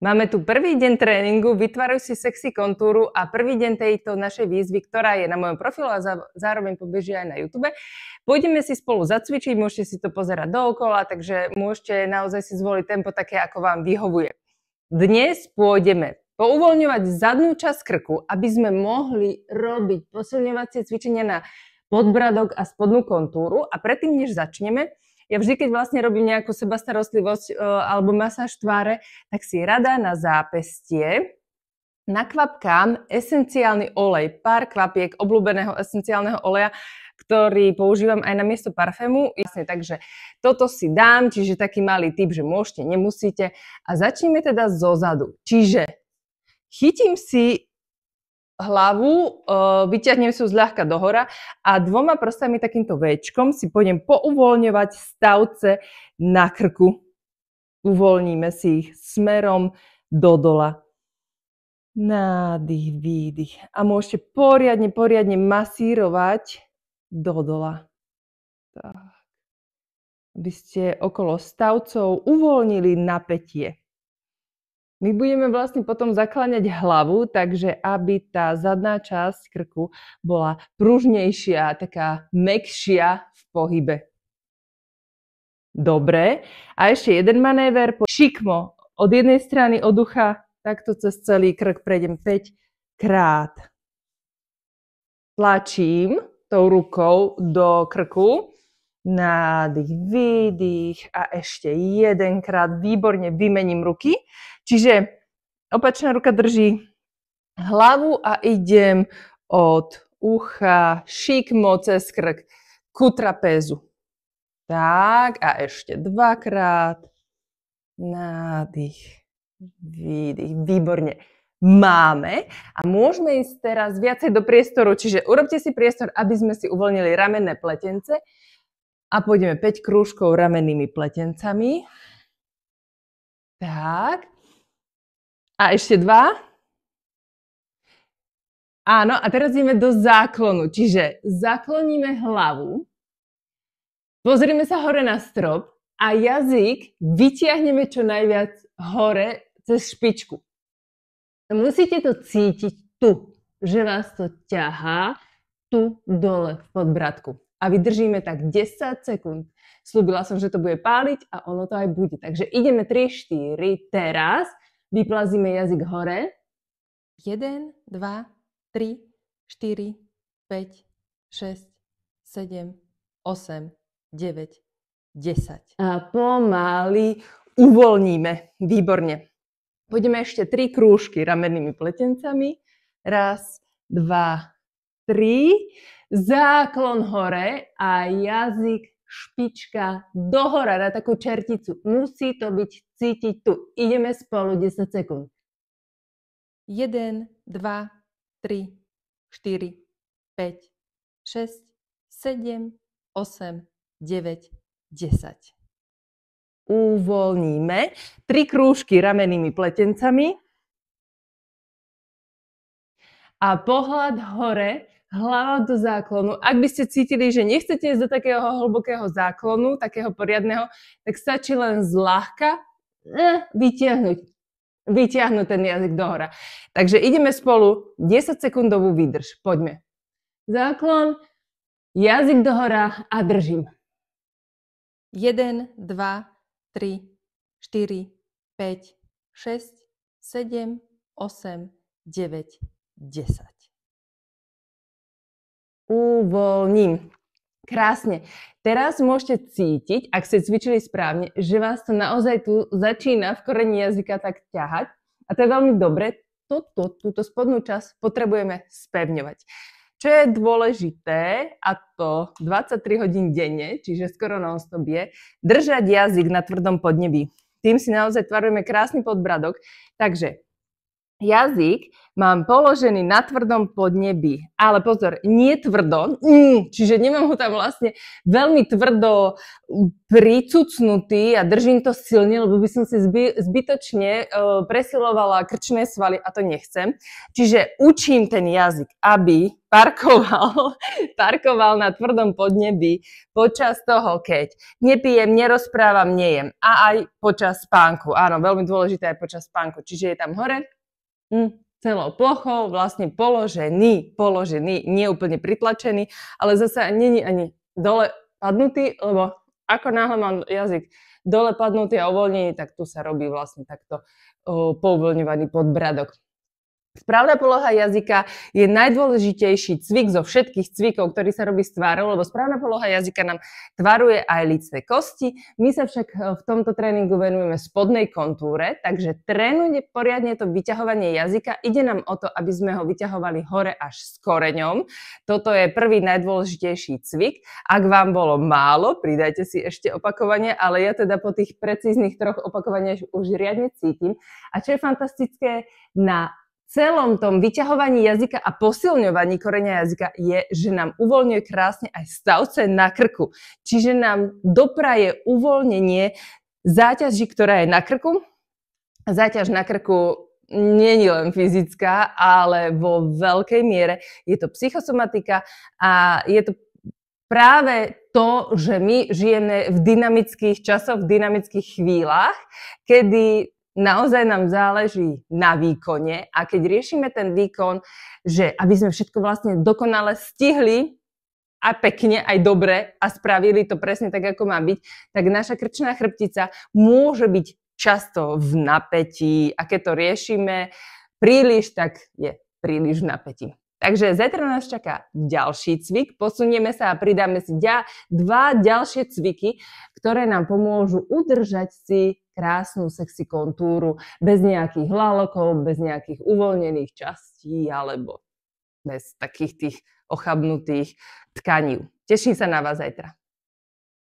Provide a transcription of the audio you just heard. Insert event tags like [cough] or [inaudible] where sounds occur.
Máme tu prvý deň tréningu, vytváraj si sexy kontúru a prvý deň tejto našej výzvy, ktorá je na mojom profilu a zároveň pobeží aj na YouTube. Pôjdeme si spolu zacvičiť, môžete si to pozerať dookola, takže môžete naozaj si zvoliť tempo také, ako vám vyhovuje. Dnes pôjdeme pouvoľňovať zadnú časť krku, aby sme mohli robiť posilňovacie cvičenia na podbradok a spodnú kontúru a predtým, než začneme, ja vždy, keď vlastne robím nejakú sebastarostlivosť e, alebo masáž tváre, tak si rada na zápestie nakvapkám esenciálny olej, pár kvapiek obľúbeného esenciálneho oleja, ktorý používam aj na miesto parfému. Jasne, takže toto si dám, čiže taký malý typ, že môžete, nemusíte. A začneme teda zo zadu. Čiže chytím si hlavu, e, vyťahnem si ju zľahka dohora a dvoma prstami takýmto Včkom si pôjdem pouvoľňovať stavce na krku. Uvoľníme si ich smerom do dola. Nádych, výdych. A môžete poriadne, poriadne masírovať do dola. Tak. Aby ste okolo stavcov uvoľnili napätie my budeme vlastne potom zakláňať hlavu, takže aby tá zadná časť krku bola pružnejšia, taká mekšia v pohybe. Dobre. A ešte jeden manéver. Šikmo. Od jednej strany od ucha, takto cez celý krk prejdem 5 krát. Tlačím tou rukou do krku nádych, výdych a ešte jedenkrát výborne vymením ruky. Čiže opačná ruka drží hlavu a idem od ucha šikmo cez krk ku trapézu. Tak a ešte dvakrát. Nádych, výdych, výborne. Máme a môžeme ísť teraz viacej do priestoru, čiže urobte si priestor, aby sme si uvoľnili ramenné pletence a pôjdeme 5 krúžkov ramennými pletencami. Tak. A ešte dva. Áno, a teraz ideme do záklonu. Čiže zakloníme hlavu, pozrieme sa hore na strop a jazyk vytiahneme čo najviac hore cez špičku. Musíte to cítiť tu, že vás to ťahá tu dole v podbradku a vydržíme tak 10 sekúnd. Slúbila som, že to bude páliť a ono to aj bude. Takže ideme 3, 4, teraz. Vyplazíme jazyk hore. 1, 2, 3, 4, 5, 6, 7, 8, 9, 10. A pomaly uvoľníme. Výborne. Pôjdeme ešte 3 krúžky ramennými pletencami. Raz, dva, tri záklon hore a jazyk špička dohora na takú čerticu. Musí to byť cítiť tu. Ideme spolu 10 sekúnd. 1, 2, 3, 4, 5, 6, 7, 8, 9, 10. Uvoľníme. Tri krúžky ramenými pletencami. A pohľad hore hlava do záklonu. Ak by ste cítili, že nechcete ísť do takého hlbokého záklonu, takého poriadného, tak stačí len zľahka eh, vytiahnuť, vytiahnuť ten jazyk dohora. Takže ideme spolu 10 sekundovú výdrž. Poďme. Záklon, jazyk dohora a držím. 1, 2, 3, 4, 5, 6, 7, 8, 9, 10 uvoľním. Krásne. Teraz môžete cítiť, ak ste cvičili správne, že vás to naozaj tu začína v koreni jazyka tak ťahať. A to je veľmi dobre. Toto, túto spodnú časť potrebujeme spevňovať. Čo je dôležité, a to 23 hodín denne, čiže skoro na stop je, držať jazyk na tvrdom podnebi. Tým si naozaj tvarujeme krásny podbradok. Takže jazyk mám položený na tvrdom podnebi. Ale pozor, nie tvrdo, mm, čiže nemám ho tam vlastne veľmi tvrdo pricucnutý a držím to silne, lebo by som si zby, zbytočne uh, presilovala krčné svaly a to nechcem. Čiže učím ten jazyk, aby parkoval, [laughs] parkoval na tvrdom podnebi počas toho, keď nepijem, nerozprávam, nejem. A aj počas spánku. Áno, veľmi dôležité aj počas spánku. Čiže je tam hore Mm, celou plochou, vlastne položený, položený, nie úplne pritlačený, ale zase není ani dole padnutý, lebo ako náhle mám jazyk dole padnutý a uvoľnený, tak tu sa robí vlastne takto uh, pouvoľňovaný podbradok. Správna poloha jazyka je najdôležitejší cvik zo všetkých cvikov, ktorý sa robí s tvárou, lebo správna poloha jazyka nám tvaruje aj lícne kosti. My sa však e, v tomto tréningu venujeme spodnej kontúre, takže trénujte poriadne to vyťahovanie jazyka. Ide nám o to, aby sme ho vyťahovali hore až s koreňom. Toto je prvý najdôležitejší cvik. Ak vám bolo málo, pridajte si ešte opakovanie, ale ja teda po tých precíznych troch opakovaniach už riadne cítim. A čo je fantastické, na celom tom vyťahovaní jazyka a posilňovaní korenia jazyka je, že nám uvoľňuje krásne aj stavce na krku. Čiže nám dopraje uvoľnenie záťaži, ktorá je na krku. Záťaž na krku nie je len fyzická, ale vo veľkej miere je to psychosomatika a je to práve to, že my žijeme v dynamických časoch, v dynamických chvíľach, kedy naozaj nám záleží na výkone a keď riešime ten výkon, že aby sme všetko vlastne dokonale stihli a pekne, aj dobre a spravili to presne tak, ako má byť, tak naša krčná chrbtica môže byť často v napätí a keď to riešime príliš, tak je príliš v napätí. Takže zajtra nás čaká ďalší cvik, posunieme sa a pridáme si dva ďalšie cviky, ktoré nám pomôžu udržať si krásnu sexy kontúru bez nejakých hlalokov, bez nejakých uvoľnených častí alebo bez takých tých ochabnutých tkaní. Teším sa na vás zajtra.